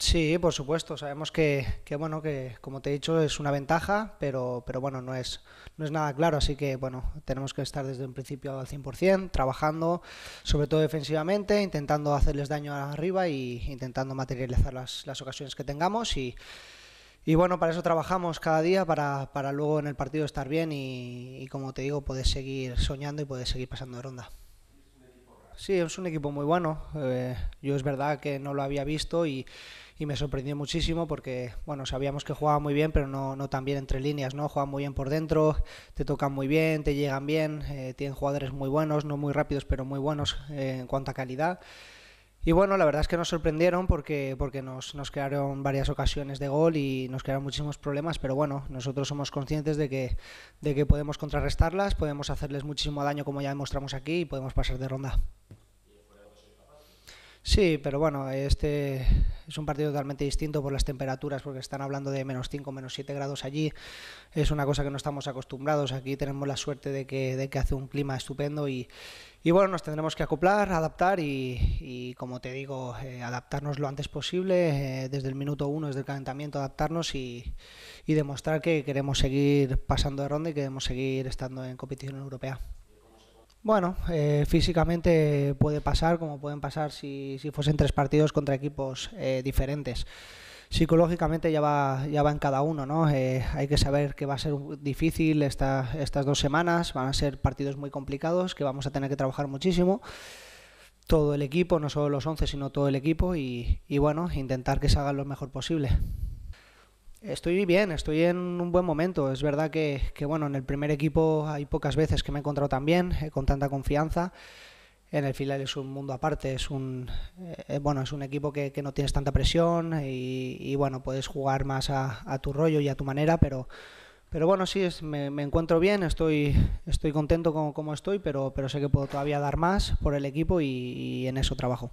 Sí, por supuesto. Sabemos que, que, bueno, que como te he dicho, es una ventaja, pero, pero bueno, no es, no es nada claro. Así que bueno, tenemos que estar desde un principio al 100%, trabajando, sobre todo defensivamente, intentando hacerles daño arriba y intentando materializar las, las ocasiones que tengamos y y bueno, para eso trabajamos cada día, para, para luego en el partido estar bien y, y como te digo, poder seguir soñando y poder seguir pasando de ronda. Sí, es un equipo muy bueno. Eh, yo es verdad que no lo había visto y, me sorprendió muchísimo porque, bueno, sabíamos que jugaba muy bien, pero no, no tan bien entre líneas, ¿no? Juegan muy bien por dentro, te tocan muy bien, te llegan bien, eh, tienen jugadores muy buenos, no muy rápidos, pero muy buenos eh, en cuanto a calidad. Y bueno, la verdad es que nos sorprendieron porque, porque nos, quedaron crearon varias ocasiones de gol y nos crearon muchísimos problemas, pero bueno, nosotros somos conscientes de que, de que podemos contrarrestarlas, podemos hacerles muchísimo daño como ya demostramos aquí y podemos pasar de ronda. Sí, pero bueno, este es un partido totalmente distinto por las temperaturas, porque están hablando de menos 5, menos 7 grados allí. Es una cosa que no estamos acostumbrados. Aquí tenemos la suerte de que, que hace un clima estupendo y, bueno, nos tendremos que acoplar, adaptar y, como te digo, eh, adaptarnos lo antes posible, eh, desde el minuto uno, desde el calentamiento, adaptarnos y, y demostrar que queremos seguir pasando de ronda y queremos seguir estando en competición europea. Bueno, eh, físicamente puede pasar como pueden pasar si, fuesen tres partidos contra equipos eh, diferentes. Psicológicamente ya va, ya va en cada uno, ¿no? Eh, hay que saber que va a ser difícil estas dos semanas, van a ser partidos muy complicados, que vamos a tener que trabajar muchísimo, todo el equipo, no solo los 11, sino todo el equipo, y, y bueno, intentar que se hagan lo mejor posible. Estoy bien, estoy en un buen momento. Es verdad que, bueno, en el primer equipo hay pocas veces que me he encontrado tan bien, eh, con tanta confianza. En el final es un mundo aparte, es un eh, eh, bueno, es un equipo que, no tienes tanta presión y, bueno, puedes jugar más a, tu rollo y a tu manera, pero, pero bueno, sí, me, encuentro bien, estoy, estoy contento como como estoy, pero, pero sé que puedo todavía dar más por el equipo y en eso trabajo.